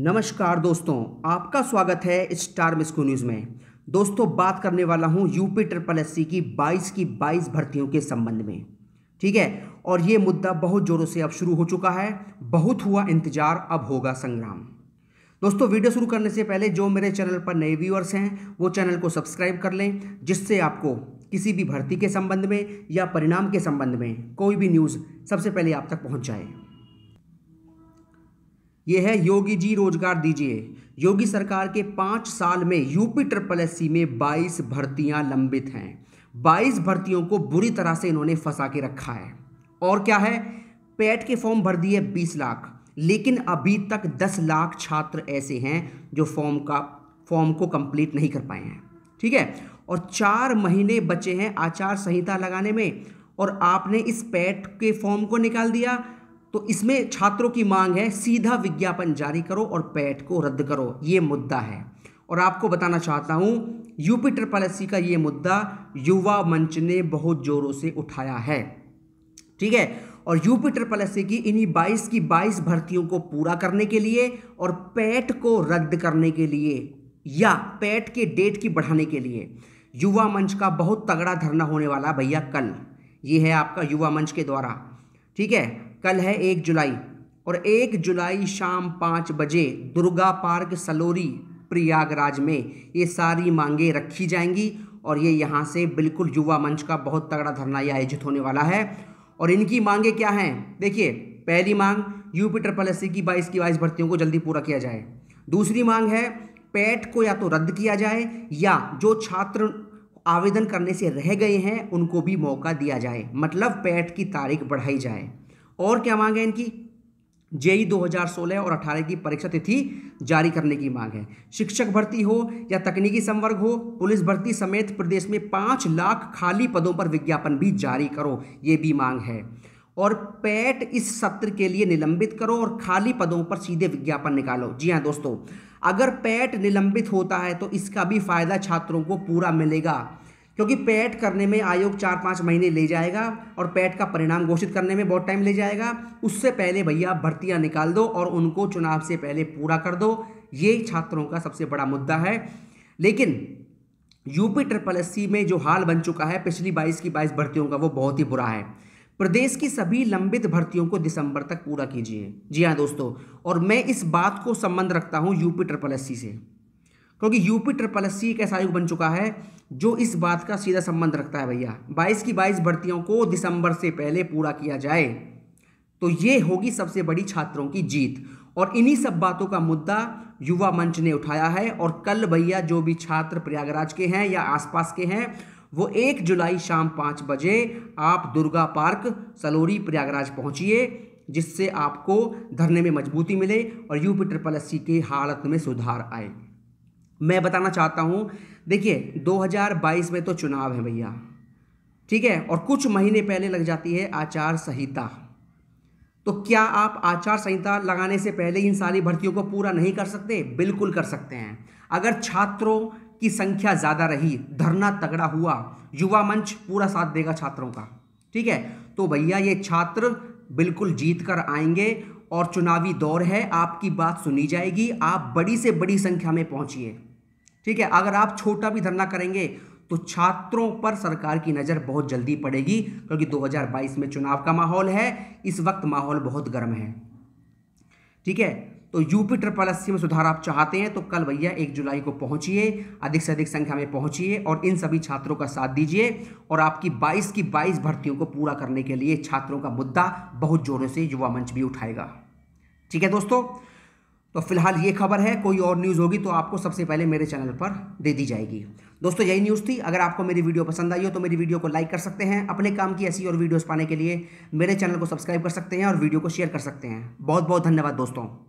नमस्कार दोस्तों आपका स्वागत है स्टार मिस्को न्यूज़ में दोस्तों बात करने वाला हूं यूपी ट्रिपल एस की 22 की 22 भर्तियों के संबंध में ठीक है और ये मुद्दा बहुत ज़ोरों से अब शुरू हो चुका है बहुत हुआ इंतज़ार अब होगा संग्राम दोस्तों वीडियो शुरू करने से पहले जो मेरे चैनल पर नए व्यूअर्स हैं वो चैनल को सब्सक्राइब कर लें जिससे आपको किसी भी भर्ती के संबंध में या परिणाम के संबंध में कोई भी न्यूज़ सबसे पहले आप तक पहुँच जाए ये है योगी जी रोजगार दीजिए योगी सरकार के पाँच साल में यूपी ट्रिपल एस में बाईस भर्तियाँ लंबित हैं बाईस भर्तियों को बुरी तरह से इन्होंने फंसा के रखा है और क्या है पैट के फॉर्म भर दिए बीस लाख लेकिन अभी तक दस लाख छात्र ऐसे हैं जो फॉर्म का फॉर्म को कंप्लीट नहीं कर पाए हैं ठीक है और चार महीने बचे हैं आचार संहिता लगाने में और आपने इस पैट के फॉर्म को निकाल दिया तो इसमें छात्रों की मांग है सीधा विज्ञापन जारी करो और पैट को रद्द करो ये मुद्दा है और आपको बताना चाहता हूँ यूपी एस का ये मुद्दा युवा मंच ने बहुत ज़ोरों से उठाया है ठीक है और यूपी ट्रिपल एस की इन्हीं 22 की 22 भर्तियों को पूरा करने के लिए और पैट को रद्द करने के लिए या पैट के डेट की बढ़ाने के लिए युवा मंच का बहुत तगड़ा धरना होने वाला भैया कल ये है आपका युवा मंच के द्वारा ठीक है कल है एक जुलाई और एक जुलाई शाम पाँच बजे दुर्गा पार्क सलोरी प्रयागराज में ये सारी मांगे रखी जाएंगी और ये यहाँ से बिल्कुल युवा मंच का बहुत तगड़ा धरना ये आयोजित होने वाला है और इनकी मांगे क्या हैं देखिए पहली मांग यूपी ट्रिपल एस की बाईस की बाईस भर्तियों को जल्दी पूरा किया जाए दूसरी मांग है पैट को या तो रद्द किया जाए या जो छात्र आवेदन करने से रह गए हैं उनको भी मौका दिया जाए मतलब पैट की तारीख बढ़ाई जाए और क्या मांग है इनकी जेई 2016 और 18 की परीक्षा तिथि जारी करने की मांग है शिक्षक भर्ती हो या तकनीकी संवर्ग हो पुलिस भर्ती समेत प्रदेश में पाँच लाख खाली पदों पर विज्ञापन भी जारी करो ये भी मांग है और पैट इस सत्र के लिए निलंबित करो और खाली पदों पर सीधे विज्ञापन निकालो जी हाँ दोस्तों अगर पैट निलंबित होता है तो इसका भी फायदा छात्रों को पूरा मिलेगा क्योंकि पैट करने में आयोग चार पाँच महीने ले जाएगा और पैट का परिणाम घोषित करने में बहुत टाइम ले जाएगा उससे पहले भैया भर्तियां निकाल दो और उनको चुनाव से पहले पूरा कर दो ये छात्रों का सबसे बड़ा मुद्दा है लेकिन यूपी ट्रिपल एस में जो हाल बन चुका है पिछली बाईस की बाईस भर्तियों का वो बहुत ही बुरा है प्रदेश की सभी लंबित भर्तियों को दिसंबर तक पूरा कीजिए जी हाँ दोस्तों और मैं इस बात को संबंध रखता हूँ यूपी ट्रिपल एस से क्योंकि यूपी ट्रिपल एस सी एक ऐसा आयोग बन चुका है जो इस बात का सीधा संबंध रखता है भैया बाईस की बाईस भर्तियों को दिसंबर से पहले पूरा किया जाए तो ये होगी सबसे बड़ी छात्रों की जीत और इन्हीं सब बातों का मुद्दा युवा मंच ने उठाया है और कल भैया जो भी छात्र प्रयागराज के हैं या आसपास के हैं वो एक जुलाई शाम पाँच बजे आप दुर्गा पार्क सलोरी प्रयागराज पहुँचिए जिससे आपको धरने में मजबूती मिले और यूपी ट्रिपल एस के हालत में सुधार आए मैं बताना चाहता हूँ देखिए 2022 में तो चुनाव है भैया ठीक है और कुछ महीने पहले लग जाती है आचार संहिता तो क्या आप आचार संहिता लगाने से पहले इन सारी भर्तियों को पूरा नहीं कर सकते बिल्कुल कर सकते हैं अगर छात्रों की संख्या ज़्यादा रही धरना तगड़ा हुआ युवा मंच पूरा साथ देगा छात्रों का ठीक है तो भैया ये छात्र बिल्कुल जीत कर आएंगे और चुनावी दौर है आपकी बात सुनी जाएगी आप बड़ी से बड़ी संख्या में पहुंचिए ठीक है अगर आप छोटा भी धरना करेंगे तो छात्रों पर सरकार की नज़र बहुत जल्दी पड़ेगी क्योंकि 2022 में चुनाव का माहौल है इस वक्त माहौल बहुत गर्म है ठीक है तो यूपी ट्रिपल एस में सुधार आप चाहते हैं तो कल भैया एक जुलाई को पहुंचिए अधिक से अधिक संख्या में पहुंचिए और इन सभी छात्रों का साथ दीजिए और आपकी 22 की 22 भर्तियों को पूरा करने के लिए छात्रों का मुद्दा बहुत जोरों से युवा मंच भी उठाएगा ठीक है दोस्तों तो फिलहाल ये खबर है कोई और न्यूज़ होगी तो आपको सबसे पहले मेरे चैनल पर दे दी जाएगी दोस्तों यही न्यूज़ थी अगर आपको मेरी वीडियो पसंद आई हो तो मेरी वीडियो को लाइक कर सकते हैं अपने काम की ऐसी और वीडियोस पाने के लिए मेरे चैनल को सब्सक्राइब कर सकते हैं और वीडियो को शेयर कर सकते हैं बहुत बहुत धन्यवाद दोस्तों